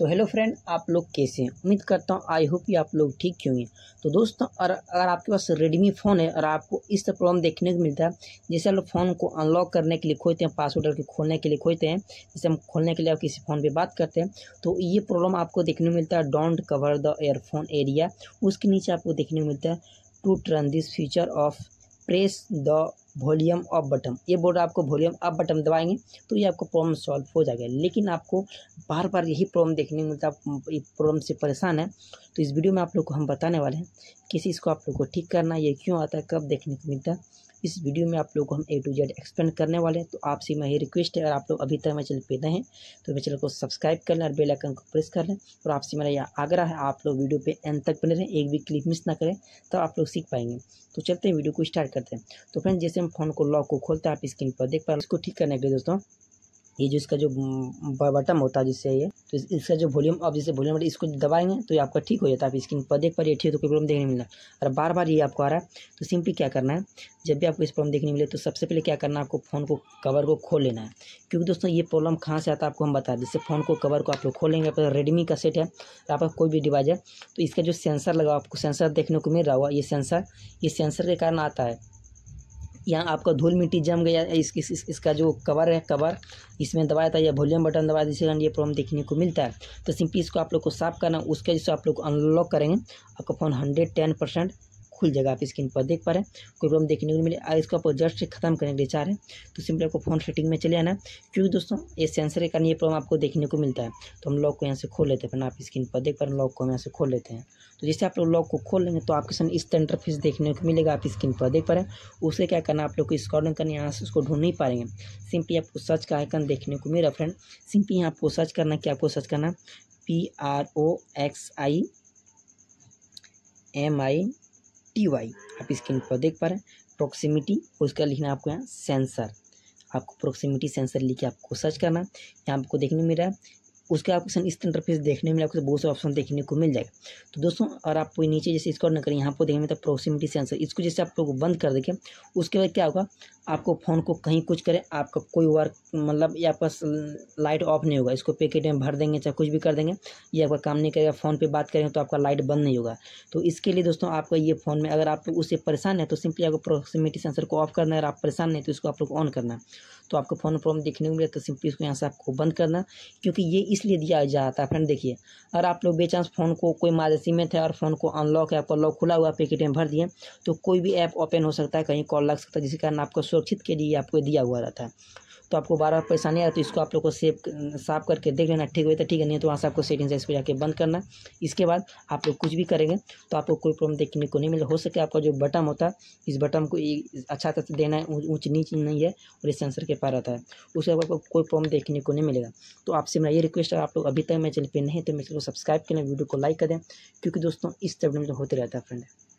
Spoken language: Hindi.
तो हेलो फ्रेंड आप लोग कैसे हैं उम्मीद करता हूँ आई होप ये आप लोग ठीक होंगे तो दोस्तों और अगर आपके पास रेडमी फ़ोन है और आपको इस तरह प्रॉब्लम देखने को मिलता है जैसे हम लोग फ़ोन को अनलॉक करने के लिए खोजते हैं पासवर्ड करके खोलने के लिए खोजते हैं जैसे हम खोलने के लिए किसी फ़ोन पर बात करते हैं तो ये प्रॉब्लम आपको देखने को मिलता है don't cover the earphone area उसके नीचे आपको देखने को मिलता है to turn this feature off press the volume off button ये बोल रहा आपको वॉल्यूम ऑफ बटन दबाएंगे तो ये आपको प्रॉब्लम सॉल्व हो जाएगा लेकिन आपको बार बार यही प्रॉब्लम देखने मिलता आप प्रॉब्लम से परेशान है तो इस वीडियो में आप लोग को हम बताने वाले हैं किसी इसको आप लोग को ठीक करना ये क्यों आता है कब देखने को मिलता है इस वीडियो में आप लोग को हम ए टू जेड एक्सप्लेन करने वाले हैं तो आपसे मेरी रिक्वेस्ट है अगर आप लोग अभी तक हमारे चैनल पे हैं तो मेरे चैनल को सब्सक्राइब कर लें और बेलाइकन को प्रेस कर लें और आपसे मेरा यह आग्रह है आप लोग वीडियो पे एंड तक बने रहें एक भी क्लिप मिस ना करें तो आप लोग सीख पाएंगे तो चलते हैं वीडियो को स्टार्ट करते हैं तो फ्रेंड जैसे हम फोन को लॉक को खोलते हैं आप स्क्रीन पर देख पा रहे हैं उसको ठीक करने के लिए दोस्तों ये जो इसका जो बटम होता है जिससे ये तो इसका जो वॉल्यूम अब जैसे वॉल्यूम बटन इसको दबाएंगे तो ये आपका ठीक हो जाता है आप स्क्रीन पर देख पा रही है तो कोई प्रॉब्लम देखने मिलना और बार बार ये आपको आ रहा है तो सिंपली क्या करना है जब भी आपको इस प्रॉब्लम देखने मिले तो सबसे पहले क्या करना है आपको फ़ोन को कवर को खोल लेना है क्योंकि दोस्तों ये प्रॉब्लम कहाँ से आता है आपको हम बता जैसे फ़ोन को कवर को आप लोग खोलेंगे आपका रेडमी का सेट है आपका कोई भी डिवाइस है तो इसका जो सेंसर लगा आपको सेंसर देखने को मिल रहा हुआ ये सेंसर ये सेंसर के कारण आता है यहाँ आपका धूल मिट्टी जम गया इस, इस, इस इसका जो कवर है कवर इसमें दबाया था या वॉल्यूम बटन दबाया जिसके कारण ये प्रॉब्लम देखने को मिलता है तो सिंपली इसको आप लोग को साफ करना उसके जैसे आप लोग अनलॉक करेंगे आपका फ़ोन हंड्रेड टेन परसेंट खुल जाएगा आप स्क्रीन पर देख पा रहे हैं कोई प्रॉब्लम देखने को मिले अगर इसको आपको जस्ट खत्म करने के लिए चाह रहे हैं तो सिंपली आपको फोन सेटिंग में चले आना क्योंकि दोस्तों ये सेंसर के कारण ये प्रॉब्लम आपको देखने को मिलता है तो हम लॉक को यहाँ से खोल लेते हैं आप स्क्रीन पर देख पा रहे हैं लॉक को हम यहाँ से खोल लेते हैं तो जैसे आप लोग लॉक को खोल लेंगे तो आपके सामने इस तरह इंटरफेस देखने को मिलेगा आप स्क्रीन पर देख पा रहे हैं उसे क्या करना आप लोग को स्कॉलिंग करना यहाँ से उसको ढूंढ नहीं पाएंगे सिंपली आपको सर्च का आइकन देखने को मिला फ्रेंड सिंपली यहाँ आपको सर्च करना क्या आपको सर्च करना P R O X I M I T Y आप स्क्रीन पर देख पा रहे हैं प्रोक्सीमिटी उसका लिखना है आपको यहाँ सेंसर आपको प्रोक्सीमिटी सेंसर लिख के आपको सर्च करना यहाँ आपको देखने मिल रहा है उसके आपको इस इंटरफेस देखने में आपको बहुत सारे ऑप्शन देखने को मिल जाएगा तो दोस्तों और आप कोई नीचे जैसे इसको ना करें यहाँ पर देखेंगे तो प्रोसीमिटी सेंसर इसको जैसे आप लोग बंद कर देखें उसके बाद क्या होगा आपको फ़ोन को कहीं कुछ करें आपका कोई वर्क मतलब या आपका लाइट ऑफ नहीं होगा इसको पैकेट में भर देंगे चाहे कुछ भी कर देंगे या आपका काम नहीं करेगा फ़ोन पर बात करेंगे तो आपका लाइट बंद नहीं होगा तो इसके लिए दोस्तों आपका ये फ़ोन में अगर आप उससे परेशान है तो सिंपली आपको प्रोक्सीमिटी सेंसर को ऑफ करना है अगर आप परेशान नहीं तो इसको आप लोग ऑन करना है तो आपको फ़ोन प्रॉब्लम देखने को मिले तो सिंपली इसको यहाँ से आपको बंद करना क्योंकि ये इस इसलिए दिया जाता है फ्रेंड देखिए अगर आप लोग बेचांस फ़ोन को कोई माजसी में थे और फ़ोन को अनलॉक है आपका लॉक खुला हुआ पैकेट में भर दिए तो कोई भी ऐप ओपन हो सकता है कहीं कॉल लग सकता है जिसके कारण आपको सुरक्षित के लिए आपको दिया हुआ रहता है तो आपको बार बार परेशानी आती तो इसको आप लोग को सेव साफ करके देख लेना ठीक हुए तो ठीक है नहीं तो वहाँ से आपको सेटिंग से इसको जाके बंद करना इसके बाद आप लोग कुछ भी करेंगे तो आपको कोई प्रॉब्लम देखने को नहीं मिले हो सके आपका जो बटन होता है इस बटन को अच्छा तरह से देना है ऊँच नीच नहीं है और इस सेंसर के पार रहता है उसके बाद आपको कोई प्रॉब्लम देखने को नहीं मिलेगा तो आपसे मेरा ये रिक्वेस्ट है आप लोग अभी तक मेरे चैनल पर नहीं तो मेरे को सब्सक्राइब करें वीडियो को लाइक करें क्योंकि दोस्तों इस तरह होते रहता है फ्रेंड